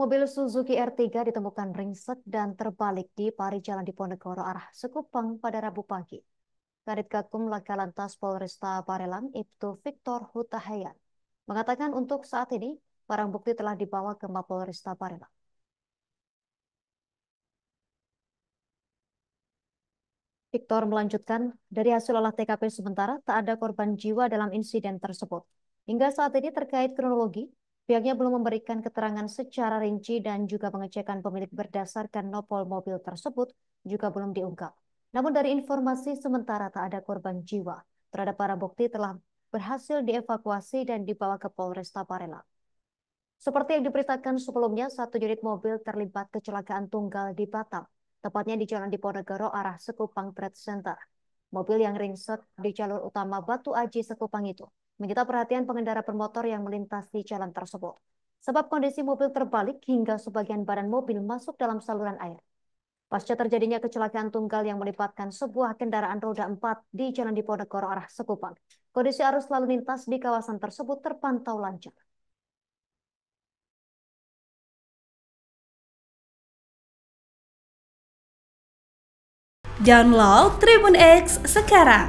Mobil Suzuki R3 ditemukan ringsek dan terbalik di pari jalan Diponegoro arah Sekupang pada Rabu pagi. Kadit Gakum Laka Lantas Polresta Barelang Ibtu Victor Hutahayan mengatakan untuk saat ini barang bukti telah dibawa ke Mapolresta Barelang. Victor melanjutkan, dari hasil olah TKP sementara tak ada korban jiwa dalam insiden tersebut. Hingga saat ini terkait kronologi, Pihaknya belum memberikan keterangan secara rinci dan juga pengecekan pemilik berdasarkan nopol mobil tersebut juga belum diungkap. Namun dari informasi sementara tak ada korban jiwa. Terhadap para bukti telah berhasil dievakuasi dan dibawa ke Polres Taparela. Seperti yang diberitakan sebelumnya, satu unit mobil terlibat kecelakaan tunggal di Batam, tepatnya di Jalan Diponegoro arah Sekupang Trade Center. Mobil yang ringsek di jalur utama Batu Aji Sekupang itu menyita perhatian pengendara bermotor yang melintasi jalan tersebut. Sebab kondisi mobil terbalik hingga sebagian badan mobil masuk dalam saluran air. Pasca terjadinya kecelakaan tunggal yang melibatkan sebuah kendaraan roda 4 di Jalan Diponegoro arah Sekupang, kondisi arus lalu lintas di kawasan tersebut terpantau lancar. Download Tribun X sekarang